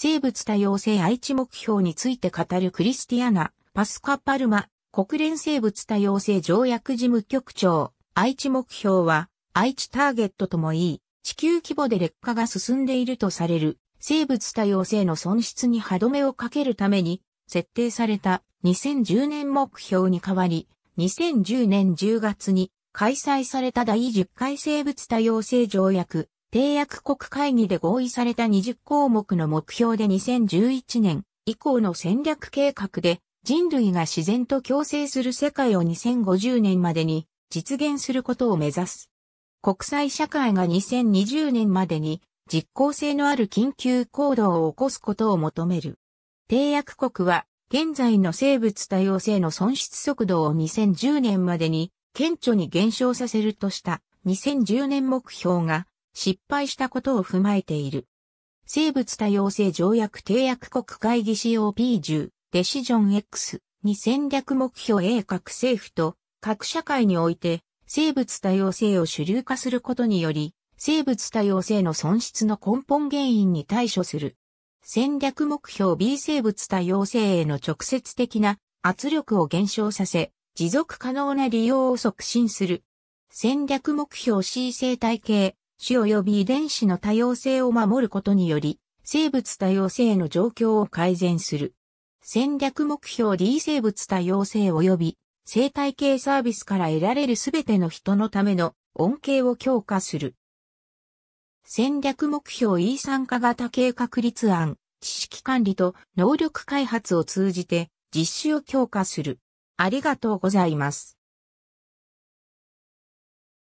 生物多様性愛知目標について語るクリスティアナ・パスカ・パルマ、国連生物多様性条約事務局長、愛知目標は、愛知ターゲットともいい、地球規模で劣化が進んでいるとされる、生物多様性の損失に歯止めをかけるために、設定された2010年目標に代わり、2010年10月に開催された第10回生物多様性条約締約国会議で合意された20項目の目標で2011年以降の戦略計画で人類が自然と共生する世界を2050年までに実現することを目指す。国際社会が2020年までに実効性のある緊急行動を起こすことを求める。締約国は現在の生物多様性の損失速度を2010年までに顕著に減少させるとした2010年目標が失敗したことを踏まえている。生物多様性条約締約国会議 COP10 デシジョン X に戦略目標 A 各政府と各社会において生物多様性を主流化することにより生物多様性の損失の根本原因に対処する。戦略目標 B 生物多様性への直接的な圧力を減少させ持続可能な利用を促進する。戦略目標 C 生態系種及び遺伝子の多様性を守ることにより、生物多様性の状況を改善する。戦略目標 D 生物多様性及び生態系サービスから得られるすべての人のための恩恵を強化する。戦略目標 E 参加型計画立案、知識管理と能力開発を通じて実施を強化する。ありがとうございます。